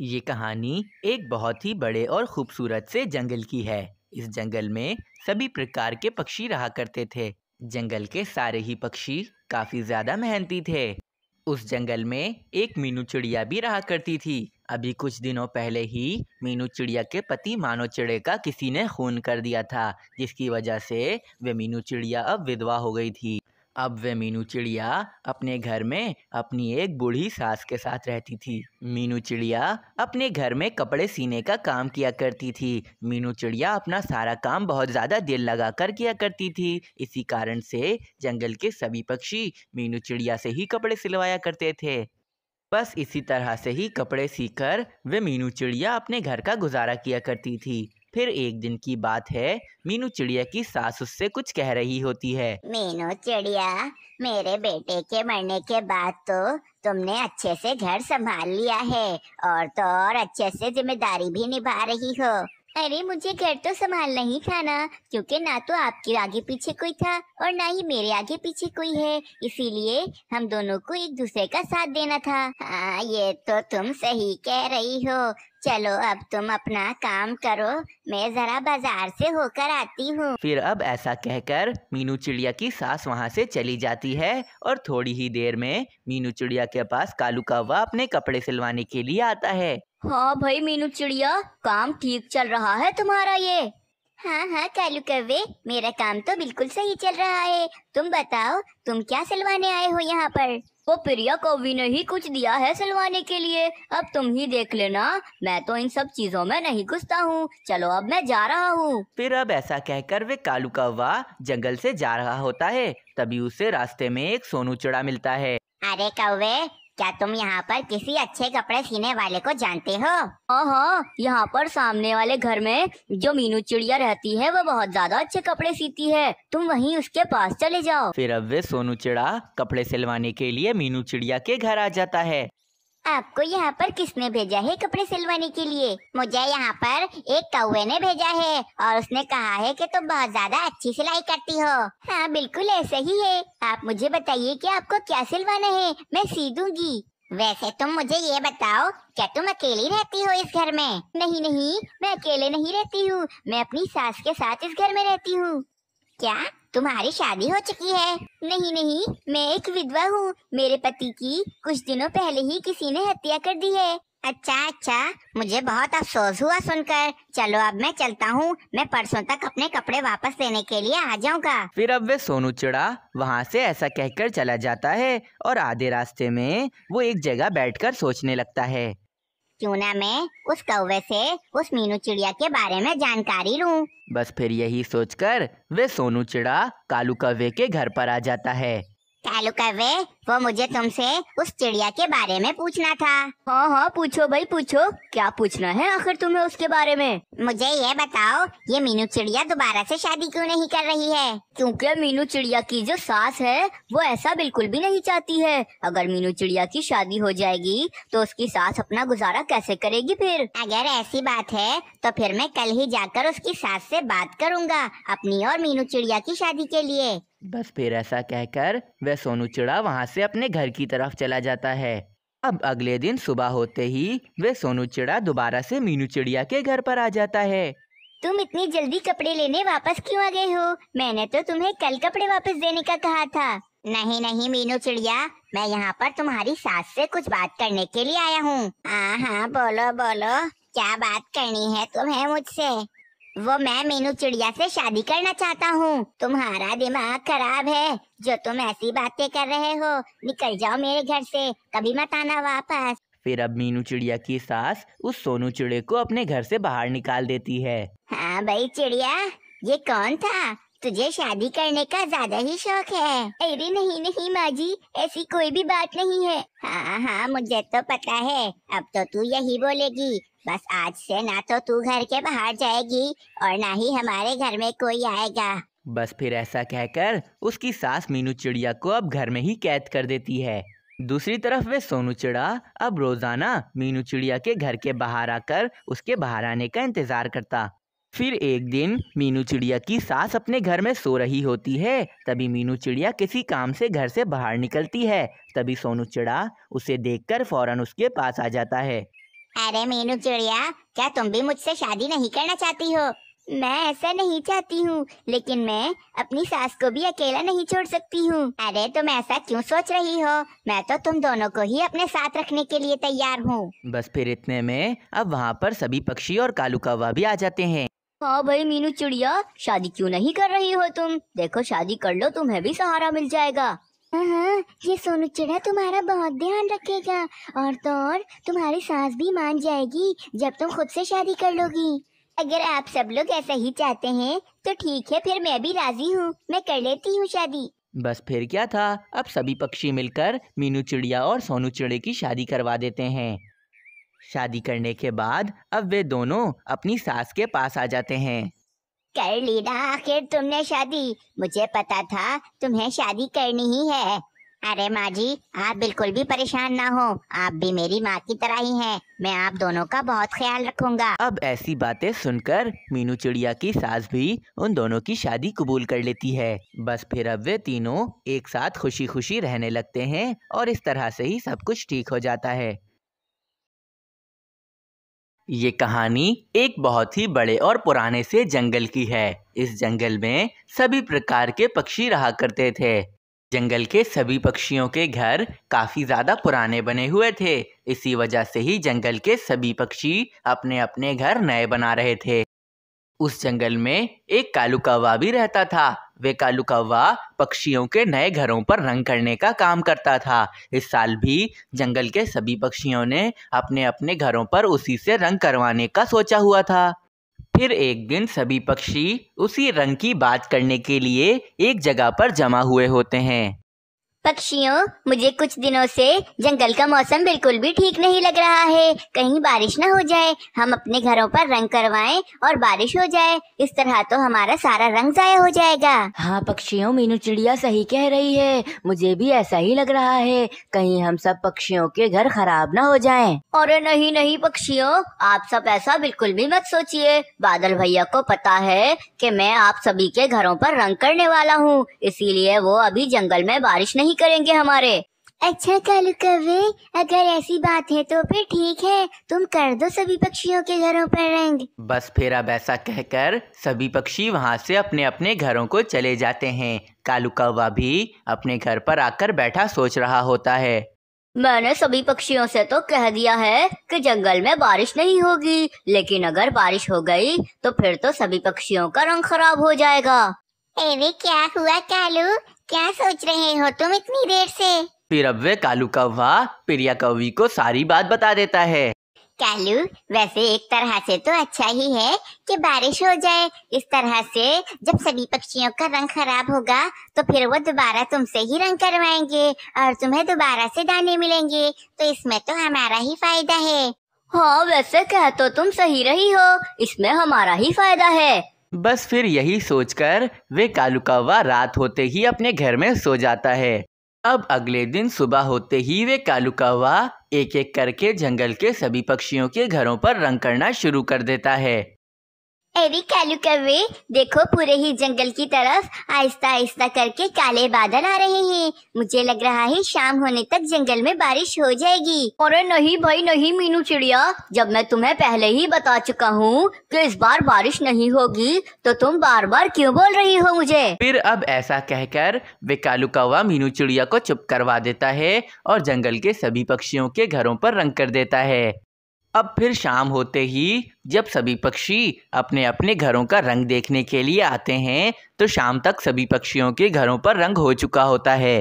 ये कहानी एक बहुत ही बड़े और खूबसूरत से जंगल की है इस जंगल में सभी प्रकार के पक्षी रहा करते थे जंगल के सारे ही पक्षी काफी ज्यादा मेहनती थे उस जंगल में एक मीनू चिड़िया भी रहा करती थी अभी कुछ दिनों पहले ही मीनू चिड़िया के पति मानो चिड़े का किसी ने खून कर दिया था जिसकी वजह से वे मीनू चिड़िया अब विधवा हो गई थी अब वे मीनू चिड़िया अपने घर में अपनी एक बूढ़ी सास के साथ रहती थी मीनू चिड़िया अपने घर में कपड़े सीने का काम किया करती थी मीनू चिड़िया अपना सारा काम बहुत ज़्यादा दिल लगा कर किया करती थी इसी कारण से जंगल के सभी पक्षी मीनू चिड़िया से ही कपड़े सिलवाया करते थे बस इसी तरह से ही कपड़े सीकर वे मीनू चिड़िया अपने घर का गुजारा किया करती थी फिर एक दिन की बात है मीनू चिड़िया की सास उससे कुछ कह रही होती है मीनू चिड़िया मेरे बेटे के मरने के बाद तो तुमने अच्छे से घर संभाल लिया है और तो और अच्छे से जिम्मेदारी भी निभा रही हो अरे मुझे घर तो संभालना ही था ना क्योंकि ना तो आपके आगे पीछे कोई था और ना ही मेरे आगे पीछे कोई है इसीलिए हम दोनों को एक दूसरे का साथ देना था आ, हाँ, ये तो तुम सही कह रही हो चलो अब तुम अपना काम करो मैं जरा बाजार से होकर आती हूँ फिर अब ऐसा कहकर मीनू चिड़िया की सास वहाँ से चली जाती है और थोड़ी ही देर में मीनू चिड़िया के पास कालू कौवा अपने कपड़े सिलवाने के लिए आता है हाँ भाई मीनू चिड़िया काम ठीक चल रहा है तुम्हारा ये हाँ हाँ कालू कवे मेरा काम तो बिल्कुल सही चल रहा है तुम बताओ तुम क्या सिलवाने आए हो यहाँ पर वो प्रिया कौवी ने ही कुछ दिया है सिलवाने के लिए अब तुम ही देख लेना मैं तो इन सब चीजों में नहीं घुसता हूँ चलो अब मैं जा रहा हूँ फिर अब ऐसा कहकर वे कालू कौवा जंगल से जा रहा होता है तभी उसे रास्ते में एक सोनू चिड़ा मिलता है अरे कौवे क्या तुम यहाँ पर किसी अच्छे कपड़े सीने वाले को जानते हो हाँ यहाँ पर सामने वाले घर में जो मीनू चिड़िया रहती है वह बहुत ज्यादा अच्छे कपड़े सीती है तुम वहीं उसके पास चले जाओ फिर अब वे सोनू चिड़ा कपड़े सिलवाने के लिए मीनू चिड़िया के घर आ जाता है आपको यहाँ पर किसने भेजा है कपड़े सिलवाने के लिए मुझे यहाँ पर एक कौवे ने भेजा है और उसने कहा है कि तुम बहुत ज्यादा अच्छी सिलाई करती हो हाँ बिल्कुल ऐसा ही है आप मुझे बताइए कि आपको क्या सिलवाना है मैं सी दूंगी वैसे तुम मुझे ये बताओ क्या तुम अकेली रहती हो इस घर में नहीं नहीं मैं अकेले नहीं रहती हूँ मैं अपनी सास के साथ इस घर में रहती हूँ क्या तुम्हारी शादी हो चुकी है नहीं नहीं मैं एक विधवा हूँ मेरे पति की कुछ दिनों पहले ही किसी ने हत्या कर दी है अच्छा अच्छा मुझे बहुत अफसोस हुआ सुनकर चलो अब मैं चलता हूँ मैं परसों तक अपने कपड़े वापस लेने के लिए आ जाऊँगा फिर अब वे सोनू चिड़ा वहाँ से ऐसा कहकर चला जाता है और आधे रास्ते में वो एक जगह बैठकर सोचने लगता है क्यों ना मैं उस कौवे से उस मीनू चिड़िया के बारे में जानकारी लूं। बस फिर यही सोचकर वे सोनू चिड़ा कालू कौवे के घर पर आ जाता है कवे वो मुझे तुमसे उस चिड़िया के बारे में पूछना था हाँ हाँ पूछो भाई पूछो क्या पूछना है आखिर तुम्हें उसके बारे में मुझे ये बताओ ये मीनू चिड़िया दोबारा से शादी क्यों नहीं कर रही है क्योंकि मीनू चिड़िया की जो सास है वो ऐसा बिल्कुल भी नहीं चाहती है अगर मीनू चिड़िया की शादी हो जाएगी तो उसकी सास अपना गुजारा कैसे करेगी फिर अगर ऐसी बात है तो फिर मैं कल ही जाकर उसकी सास से बात करूंगा अपनी और मीनू चिड़िया की शादी के लिए बस फिर ऐसा कहकर वह सोनू चिड़ा वहाँ से अपने घर की तरफ चला जाता है अब अगले दिन सुबह होते ही वह सोनू चिड़ा दोबारा से मीनू चिड़िया के घर पर आ जाता है तुम इतनी जल्दी कपड़े लेने वापस क्यों आ गए हो मैंने तो तुम्हें कल कपड़े वापस देने का कहा था नहीं नहीं मीनू चिड़िया मैं यहाँ पर तुम्हारी सास से कुछ बात करने के लिए आया हूँ हाँ हाँ बोलो बोलो क्या बात करनी है तुम्हें मुझसे वो मैं मीनू चिड़िया से शादी करना चाहता हूँ तुम्हारा दिमाग खराब है जो तुम ऐसी बातें कर रहे हो निकल जाओ मेरे घर से कभी मत आना वापस फिर अब मीनू चिड़िया की सास उस सोनू चिड़े को अपने घर से बाहर निकाल देती है हाँ भाई चिड़िया ये कौन था तुझे शादी करने का ज्यादा ही शौक है अरे नहीं नहीं माँ जी ऐसी कोई भी बात नहीं है हाँ हाँ मुझे तो पता है अब तो तू यही बोलेगी बस आज से ना तो तू घर के बाहर जाएगी और ना ही हमारे घर में कोई आएगा बस फिर ऐसा कहकर उसकी सास मीनू चिड़िया को अब घर में ही कैद कर देती है दूसरी तरफ वे सोनू चिड़ा अब रोजाना मीनू चिड़िया के घर के बाहर आकर उसके बाहर आने का इंतजार करता फिर एक दिन मीनू चिड़िया की सास अपने घर में सो रही होती है तभी मीनू चिड़िया किसी काम से घर से बाहर निकलती है तभी सोनू चिड़ा उसे देखकर फौरन उसके पास आ जाता है अरे मीनू चिड़िया क्या तुम भी मुझसे शादी नहीं करना चाहती हो मैं ऐसा नहीं चाहती हूँ लेकिन मैं अपनी सास को भी अकेला नहीं छोड़ सकती हूँ अरे तुम ऐसा क्यों सोच रही हो मैं तो तुम दोनों को ही अपने साथ रखने के लिए तैयार हूँ बस फिर इतने में अब वहाँ पर सभी पक्षी और कालू कौवा भी आ जाते हैं हाँ भाई मीनू चिड़िया शादी क्यों नहीं कर रही हो तुम देखो शादी कर लो तुम्हें भी सहारा मिल जाएगा हाँ हाँ ये सोनू चिड़ा तुम्हारा बहुत ध्यान रखेगा और तो और तुम्हारी सास भी मान जाएगी जब तुम खुद से शादी कर लोगी अगर आप सब लोग ऐसा ही चाहते हैं तो ठीक है फिर मैं भी राजी हूँ मैं कर लेती हूँ शादी बस फिर क्या था अब सभी पक्षी मिलकर मीनू चिड़िया और सोनू चिड़े की शादी करवा देते हैं शादी करने के बाद अब वे दोनों अपनी सास के पास आ जाते हैं कर ली ना आखिर तुमने शादी मुझे पता था तुम्हें शादी करनी ही है अरे माँ जी आप बिल्कुल भी परेशान ना हो आप भी मेरी माँ की तरह ही हैं मैं आप दोनों का बहुत ख्याल रखूंगा अब ऐसी बातें सुनकर मीनू चिड़िया की सास भी उन दोनों की शादी कबूल कर लेती है बस फिर अब वे तीनों एक साथ खुशी खुशी रहने लगते हैं और इस तरह से ही सब कुछ ठीक हो जाता है ये कहानी एक बहुत ही बड़े और पुराने से जंगल की है इस जंगल में सभी प्रकार के पक्षी रहा करते थे जंगल के सभी पक्षियों के घर काफ़ी ज़्यादा पुराने बने हुए थे इसी वजह से ही जंगल के सभी पक्षी अपने अपने घर नए बना रहे थे उस जंगल में एक कालू कौवा भी रहता था वे कालू कौवा पक्षियों के नए घरों पर रंग करने का काम करता था इस साल भी जंगल के सभी पक्षियों ने अपने अपने घरों पर उसी से रंग करवाने का सोचा हुआ था फिर एक दिन सभी पक्षी उसी रंग की बात करने के लिए एक जगह पर जमा हुए होते हैं पक्षियों मुझे कुछ दिनों से जंगल का मौसम बिल्कुल भी ठीक नहीं लग रहा है कहीं बारिश ना हो जाए हम अपने घरों पर रंग करवाएं और बारिश हो जाए इस तरह तो हमारा सारा रंग जाया हो जाएगा हाँ पक्षियों मीनू चिड़िया सही कह रही है मुझे भी ऐसा ही लग रहा है कहीं हम सब पक्षियों के घर खराब ना हो जाए और नहीं नहीं पक्षियों आप सब ऐसा बिल्कुल भी मत सोचिए बादल भैया को पता है की मैं आप सभी के घरों पर रंग करने वाला हूँ इसीलिए वो अभी जंगल में बारिश नहीं नहीं करेंगे हमारे अच्छा कालू कवे अगर ऐसी बात है तो फिर ठीक है तुम कर दो सभी पक्षियों के घरों पर रंग बस फिर अब ऐसा कहकर सभी पक्षी वहाँ से अपने अपने घरों को चले जाते हैं कालू कौवा भी अपने घर पर आकर बैठा सोच रहा होता है मैंने सभी पक्षियों से तो कह दिया है कि जंगल में बारिश नहीं होगी लेकिन अगर बारिश हो गई तो फिर तो सभी पक्षियों का रंग खराब हो जाएगा अरे क्या हुआ कालू क्या सोच रहे हो तुम इतनी देर से फिर अब वे कालू कौवा प्रिया कौवी को सारी बात बता देता है कालू वैसे एक तरह से तो अच्छा ही है कि बारिश हो जाए इस तरह से जब सभी पक्षियों का रंग खराब होगा तो फिर वो दोबारा तुमसे ही रंग करवाएंगे और तुम्हें दोबारा से दाने मिलेंगे तो इसमें तो हमारा ही फायदा है हाँ वैसे कह तो तुम सही रही हो इसमें हमारा ही फायदा है बस फिर यही सोचकर वे कालू कौवा रात होते ही अपने घर में सो जाता है अब अगले दिन सुबह होते ही वे कालू कौवा एक एक करके जंगल के सभी पक्षियों के घरों पर रंग करना शुरू कर देता है एरी कैलू कवे देखो पूरे ही जंगल की तरफ आहिस्ता आहिस्ता करके काले बादल आ रहे हैं मुझे लग रहा है शाम होने तक जंगल में बारिश हो जाएगी अरे नहीं भाई नहीं मीनू चिड़िया जब मैं तुम्हें पहले ही बता चुका हूँ कि इस बार बारिश नहीं होगी तो तुम बार बार क्यों बोल रही हो मुझे फिर अब ऐसा कहकर वे कालू कौवा मीनू चिड़िया को चुप करवा देता है और जंगल के सभी पक्षियों के घरों पर रंग कर देता है अब फिर शाम होते ही जब सभी पक्षी अपने अपने घरों का रंग देखने के लिए आते हैं तो शाम तक सभी पक्षियों के घरों पर रंग हो चुका होता है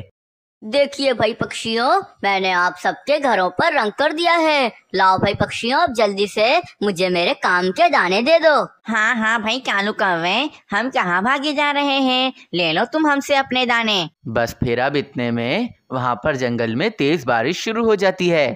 देखिए भाई पक्षियों मैंने आप सबके घरों पर रंग कर दिया है लाओ भाई पक्षियों अब जल्दी से मुझे मेरे काम के दाने दे दो हाँ हाँ भाई कालू कौवे हम कहाँ भागे जा रहे हैं ले लो तुम हमसे अपने दाने बस फिर अब इतने में वहाँ पर जंगल में तेज बारिश शुरू हो जाती है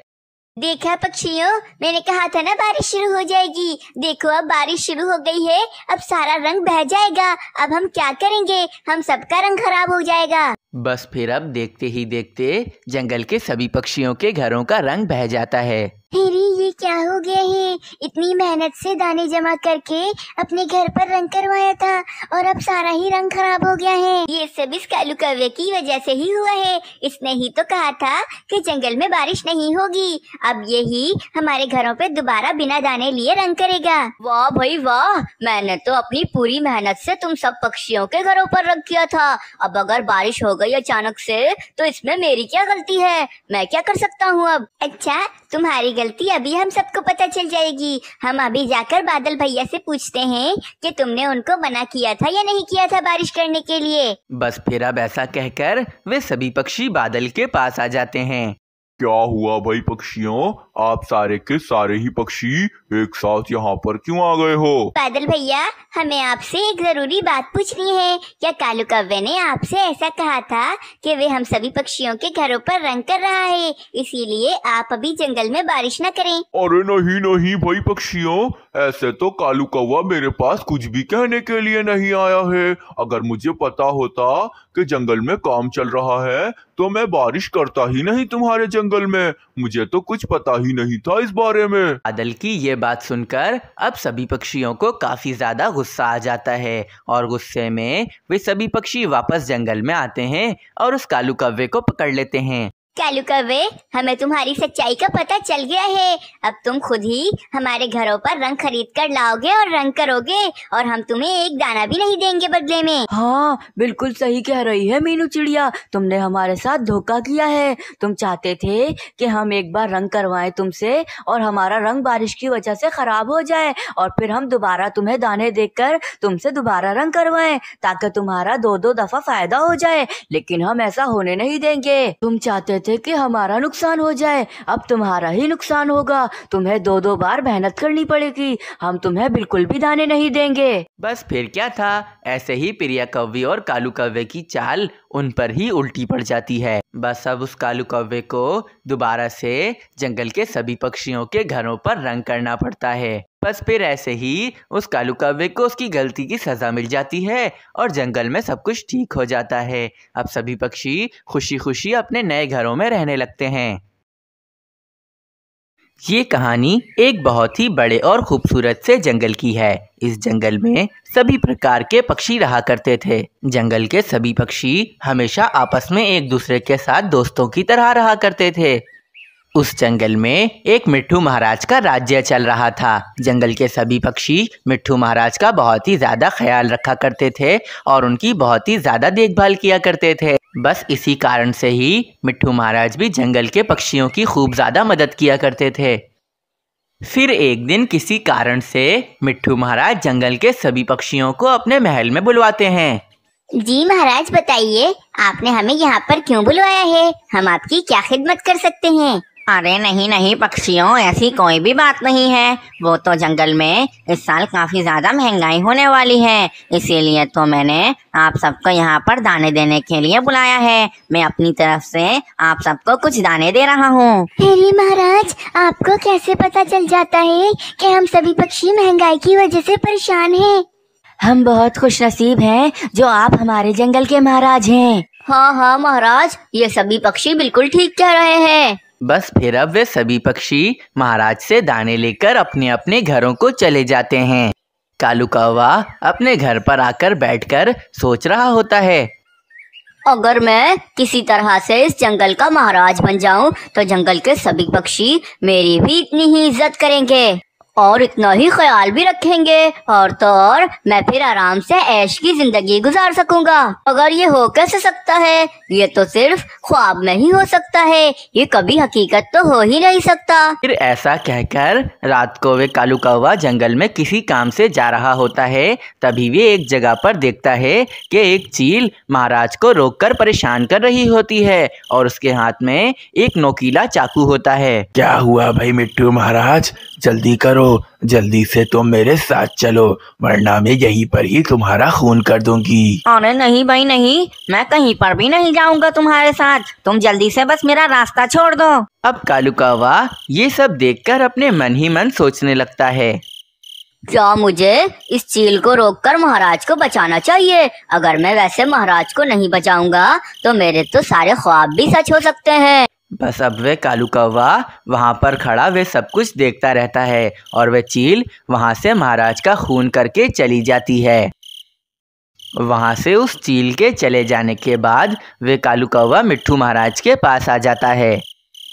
देखा पक्षियों मैंने कहा था ना बारिश शुरू हो जाएगी देखो अब बारिश शुरू हो गई है अब सारा रंग बह जाएगा अब हम क्या करेंगे हम सबका रंग खराब हो जाएगा बस फिर अब देखते ही देखते जंगल के सभी पक्षियों के घरों का रंग बह जाता है अरे ये क्या हो गया है इतनी मेहनत से दाने जमा करके अपने घर पर रंग करवाया था और अब सारा ही रंग खराब हो गया है ये सब इस कालू कव्य की वजह से ही हुआ है इसने ही तो कहा था कि जंगल में बारिश नहीं होगी अब यही हमारे घरों पे दोबारा बिना दाने लिए रंग करेगा वाह भाई वाह मैंने तो अपनी पूरी मेहनत से तुम सब पक्षियों के घरों पर रंग किया था अब अगर बारिश हो गई अचानक से तो इसमें मेरी क्या गलती है मैं क्या कर सकता हूँ अब अच्छा तुम्हारी गलती अभी हम सबको पता चल जाएगी हम अभी जाकर बादल भैया से पूछते हैं कि तुमने उनको मना किया था या नहीं किया था बारिश करने के लिए बस फिर अब ऐसा कहकर वे सभी पक्षी बादल के पास आ जाते हैं क्या हुआ भाई पक्षियों आप सारे के सारे ही पक्षी एक साथ यहाँ पर क्यों आ गए हो बादल भैया हमें आपसे एक जरूरी बात पूछनी है क्या कालू कव्वे ने आपसे ऐसा कहा था कि वे हम सभी पक्षियों के घरों पर रंग कर रहा है इसीलिए आप अभी जंगल में बारिश न करें अरे नहीं नहीं भाई पक्षियों ऐसे तो कालू कौवा मेरे पास कुछ भी कहने के लिए नहीं आया है अगर मुझे पता होता कि जंगल में काम चल रहा है तो मैं बारिश करता ही नहीं तुम्हारे जंगल में मुझे तो कुछ पता ही नहीं था इस बारे में बादल की ये बात सुनकर अब सभी पक्षियों को काफी ज्यादा गुस्सा आ जाता है और गुस्से में वे सभी पक्षी वापस जंगल में आते हैं और उस कालू कौवे को पकड़ लेते हैं कालू कवे हमें तुम्हारी सच्चाई का पता चल गया है अब तुम खुद ही हमारे घरों पर रंग खरीद कर लाओगे और रंग करोगे और हम तुम्हें एक दाना भी नहीं देंगे बदले में हाँ बिल्कुल सही कह रही है मीनू चिड़िया तुमने हमारे साथ धोखा किया है तुम चाहते थे कि हम एक बार रंग करवाएं तुमसे और हमारा रंग बारिश की वजह से खराब हो जाए और फिर हम दोबारा तुम्हें दाने देकर तुमसे दोबारा रंग करवाए ताकि तुम्हारा दो दो दफा फायदा हो जाए लेकिन हम ऐसा होने नहीं देंगे तुम चाहते थे कि हमारा नुकसान हो जाए अब तुम्हारा ही नुकसान होगा तुम्हें दो दो बार मेहनत करनी पड़ेगी हम तुम्हें बिल्कुल भी दाने नहीं देंगे बस फिर क्या था ऐसे ही प्रिया कव्वे और कालू कव्वे की चाल उन पर ही उल्टी पड़ जाती है बस अब उस कालू कौवे को दोबारा से जंगल के सभी पक्षियों के घरों पर रंग करना पड़ता है बस फिर ऐसे ही उस कालू कौवे को उसकी गलती की सजा मिल जाती है और जंगल में सब कुछ ठीक हो जाता है अब सभी पक्षी खुशी खुशी अपने नए घरों में रहने लगते हैं ये कहानी एक बहुत ही बड़े और खूबसूरत से जंगल की है इस जंगल में सभी प्रकार के पक्षी रहा करते थे जंगल के सभी पक्षी हमेशा आपस में एक दूसरे के साथ दोस्तों की तरह रहा करते थे उस जंगल में एक मिट्टू महाराज का राज्य चल रहा था जंगल के सभी पक्षी मिट्टू महाराज का बहुत ही ज्यादा ख्याल रखा करते थे और उनकी बहुत ही ज्यादा देखभाल किया करते थे बस इसी कारण से ही मिट्ठू महाराज भी जंगल के पक्षियों की खूब ज़्यादा मदद किया करते थे फिर एक दिन किसी कारण से मिट्ठू महाराज जंगल के सभी पक्षियों को अपने महल में बुलवाते हैं जी महाराज बताइए आपने हमें यहाँ पर क्यों बुलवाया है हम आपकी क्या खिदमत कर सकते हैं अरे नहीं नहीं पक्षियों ऐसी कोई भी बात नहीं है वो तो जंगल में इस साल काफ़ी ज़्यादा महंगाई होने वाली है इसीलिए तो मैंने आप सबको यहाँ पर दाने देने के लिए बुलाया है मैं अपनी तरफ से आप सबको कुछ दाने दे रहा हूँ हेरी महाराज आपको कैसे पता चल जाता है कि हम सभी पक्षी महंगाई की वजह से परेशान है हम बहुत खुश नसीब है जो आप हमारे जंगल के महाराज है हाँ हाँ महाराज ये सभी पक्षी बिल्कुल ठीक कह रहे हैं बस फिर अब वे सभी पक्षी महाराज से दाने लेकर अपने अपने घरों को चले जाते हैं कालू कौवा अपने घर पर आकर बैठकर सोच रहा होता है अगर मैं किसी तरह से इस जंगल का महाराज बन जाऊं तो जंगल के सभी पक्षी मेरी भी इतनी ही इज्जत करेंगे और इतना ही ख्याल भी रखेंगे और तो और मैं फिर आराम से ऐश की जिंदगी गुजार सकूंगा अगर ये हो कैसे सकता है ये तो सिर्फ ख्वाब में ही हो सकता है ये कभी हकीकत तो हो ही नहीं सकता फिर ऐसा कहकर रात को वे कालू कौवा जंगल में किसी काम से जा रहा होता है तभी वे एक जगह पर देखता है कि एक चील महाराज को रोककर परेशान कर रही होती है और उसके हाथ में एक नोकीला चाकू होता है क्या हुआ भाई मिट्टू महाराज जल्दी करो जल्दी से तुम मेरे साथ चलो वरना मैं यहीं पर ही तुम्हारा खून कर दूंगी अरे नहीं भाई नहीं मैं कहीं पर भी नहीं जाऊंगा तुम्हारे साथ तुम जल्दी से बस मेरा रास्ता छोड़ दो अब कालू कावा ये सब देखकर अपने मन ही मन सोचने लगता है क्या मुझे इस चील को रोककर महाराज को बचाना चाहिए अगर मैं वैसे महाराज को नहीं बचाऊंगा तो मेरे तो सारे ख्वाब भी सच हो सकते हैं बस अब वह कालू कौवा वहाँ पर खड़ा वे सब कुछ देखता रहता है और वह चील वहाँ से महाराज का खून करके चली जाती है वहाँ से उस चील के चले जाने के बाद वे कालू कौवा मिट्ठू महाराज के पास आ जाता है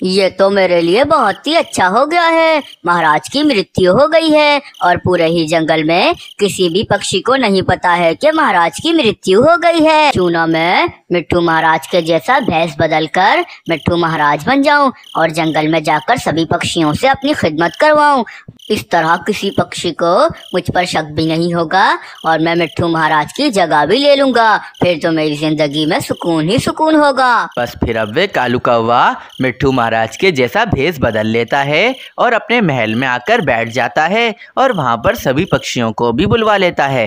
ये तो मेरे लिए बहुत ही अच्छा हो गया है महाराज की मृत्यु हो गई है और पूरे ही जंगल में किसी भी पक्षी को नहीं पता है कि महाराज की मृत्यु हो गई है क्यों ना मैं मिट्टू महाराज के जैसा भैंस बदल कर मिट्टू महाराज बन जाऊं और जंगल में जाकर सभी पक्षियों से अपनी खिदमत करवाऊं इस तरह किसी पक्षी को मुझ पर शक भी नहीं होगा और मैं मिट्टू महाराज की जगह भी ले लूंगा फिर तो मेरी जिंदगी में सुकून ही सुकून होगा बस फिर अब वे कालू कौवा मिट्टू महाराज के जैसा भेष बदल लेता है और अपने महल में आकर बैठ जाता है और वहाँ पर सभी पक्षियों को भी बुलवा लेता है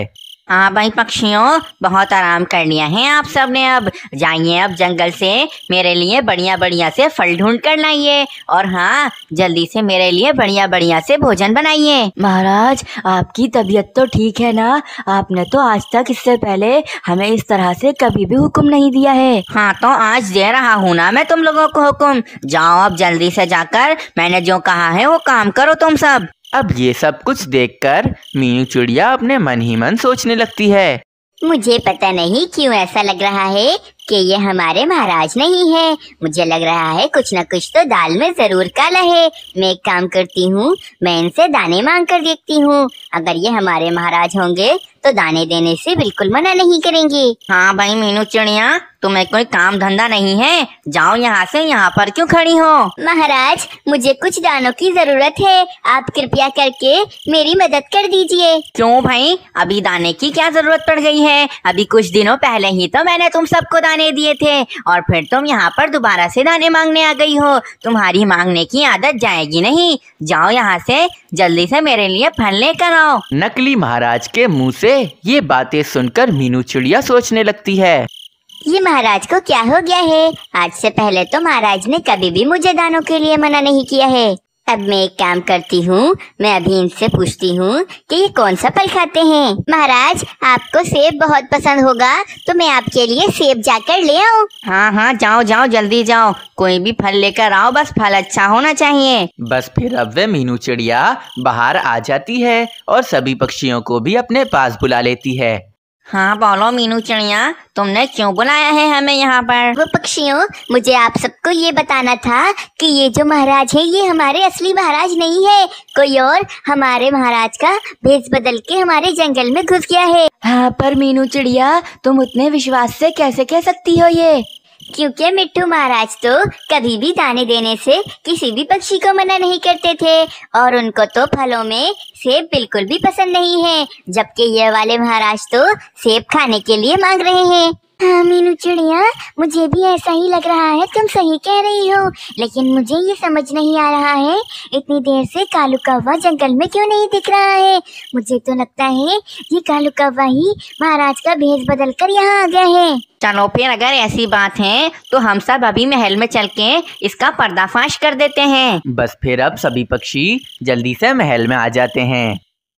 हाँ भाई पक्षियों बहुत आराम कर लिया है आप सब ने अब जाइए अब जंगल से मेरे लिए बढ़िया बढ़िया से फल ढूंढ कर लाइए और हाँ जल्दी से मेरे लिए बढ़िया बढ़िया से भोजन बनाइए महाराज आपकी तबीयत तो ठीक है ना आपने तो आज तक इससे पहले हमें इस तरह से कभी भी हुक्म नहीं दिया है हाँ तो आज दे रहा हूँ ना मैं तुम लोगों को हुक्म जाओ अब जल्दी से जाकर मैंने जो कहा है वो काम करो तुम सब अब ये सब कुछ देखकर मीनू चिड़िया अपने मन ही मन सोचने लगती है मुझे पता नहीं क्यों ऐसा लग रहा है कि ये हमारे महाराज नहीं है मुझे लग रहा है कुछ न कुछ तो दाल में जरूर काला है मैं एक काम करती हूँ मैं इनसे दाने मांग कर देखती हूँ अगर ये हमारे महाराज होंगे तो दाने देने से बिल्कुल मना नहीं करेंगे हाँ भाई मीनू चिड़िया तुम्हें कोई काम धंधा नहीं है जाओ यहाँ से यहाँ पर क्यों खड़ी हो महाराज मुझे कुछ दानों की जरूरत है आप कृपया करके मेरी मदद कर दीजिए क्यों भाई अभी दाने की क्या जरूरत पड़ गई है अभी कुछ दिनों पहले ही तो मैंने तुम सबको दाने दिए थे और फिर तुम यहाँ पर दोबारा से दाने मांगने आ गई हो तुम्हारी मांगने की आदत जाएगी नहीं जाओ यहाँ से जल्दी से मेरे लिए फल लेकर आओ नकली महाराज के मुँह ऐसी से ये बातें सुनकर मीनू चिड़िया सोचने लगती है ये महाराज को क्या हो गया है आज से पहले तो महाराज ने कभी भी मुझे दानों के लिए मना नहीं किया है अब मैं एक काम करती हूँ मैं अभी इनसे पूछती हूँ कि ये कौन सा फल खाते हैं महाराज आपको सेब बहुत पसंद होगा तो मैं आपके लिए सेब जाकर ले आऊँ हाँ हाँ जाओ जाओ जल्दी जाओ कोई भी फल लेकर आओ बस फल अच्छा होना चाहिए बस फिर अब वे मीनू चिड़िया बाहर आ जाती है और सभी पक्षियों को भी अपने पास बुला लेती है हाँ बोलो मीनू चिड़िया तुमने क्यों बुलाया है हमें यहाँ पर वो पक्षियों मुझे आप सबको ये बताना था कि ये जो महाराज है ये हमारे असली महाराज नहीं है कोई और हमारे महाराज का भेज बदल के हमारे जंगल में घुस गया है हाँ पर मीनू चिड़िया तुम उतने विश्वास से कैसे कह सकती हो ये क्योंकि मिट्टू महाराज तो कभी भी दाने देने से किसी भी पक्षी को मना नहीं करते थे और उनको तो फलों में सेब बिल्कुल भी पसंद नहीं है जबकि ये वाले महाराज तो सेब खाने के लिए मांग रहे हैं हाँ मीनू चिड़िया मुझे भी ऐसा ही लग रहा है तुम सही कह रही हो लेकिन मुझे ये समझ नहीं आ रहा है इतनी देर से कालू कौवा जंगल में क्यों नहीं दिख रहा है मुझे तो लगता है ये कालू कौवा ही महाराज का भेज बदल कर यहाँ आ गया है चलो फिर अगर ऐसी बात है तो हम सब अभी महल में चल के इसका पर्दाफाश कर देते हैं बस फिर अब सभी पक्षी जल्दी से महल में आ जाते हैं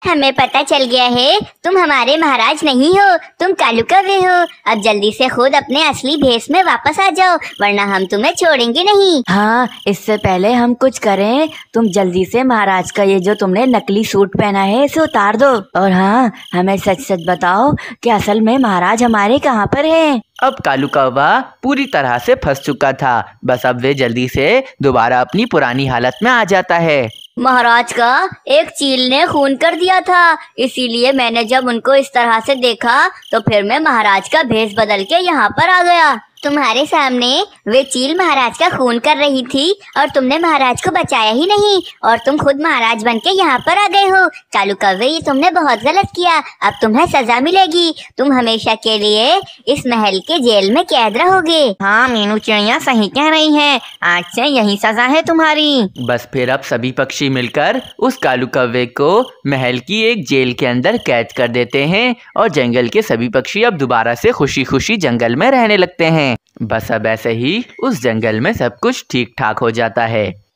हमें पता चल गया है तुम हमारे महाराज नहीं हो तुम कालू कवे हो अब जल्दी से खुद अपने असली भेस में वापस आ जाओ वरना हम तुम्हें छोड़ेंगे नहीं हाँ इससे पहले हम कुछ करें तुम जल्दी से महाराज का ये जो तुमने नकली सूट पहना है इसे उतार दो और हाँ हमें सच सच बताओ कि असल में महाराज हमारे कहाँ पर है अब कालू कौवा पूरी तरह से फंस चुका था बस अब वे जल्दी से दोबारा अपनी पुरानी हालत में आ जाता है महाराज का एक चील ने खून कर दिया था इसीलिए मैंने जब उनको इस तरह से देखा तो फिर मैं महाराज का भेष बदल के यहाँ पर आ गया तुम्हारे सामने वे चील महाराज का खून कर रही थी और तुमने महाराज को बचाया ही नहीं और तुम खुद महाराज बन के यहाँ पर आ गए हो चालू कवे ये तुमने बहुत गलत किया अब तुम्हें सजा मिलेगी तुम हमेशा के लिए इस महल के जेल में कैद रहोगे हाँ मीनू चिड़िया सही कह रही है आज से यही सजा है तुम्हारी बस फिर अब सभी पक्षी मिलकर उस कालू कवे को महल की एक जेल के अंदर कैद कर देते हैं और जंगल के सभी पक्षी अब दोबारा से खुशी खुशी जंगल में रहने लगते हैं बस अब ऐसे ही उस जंगल में सब कुछ ठीक ठाक हो जाता है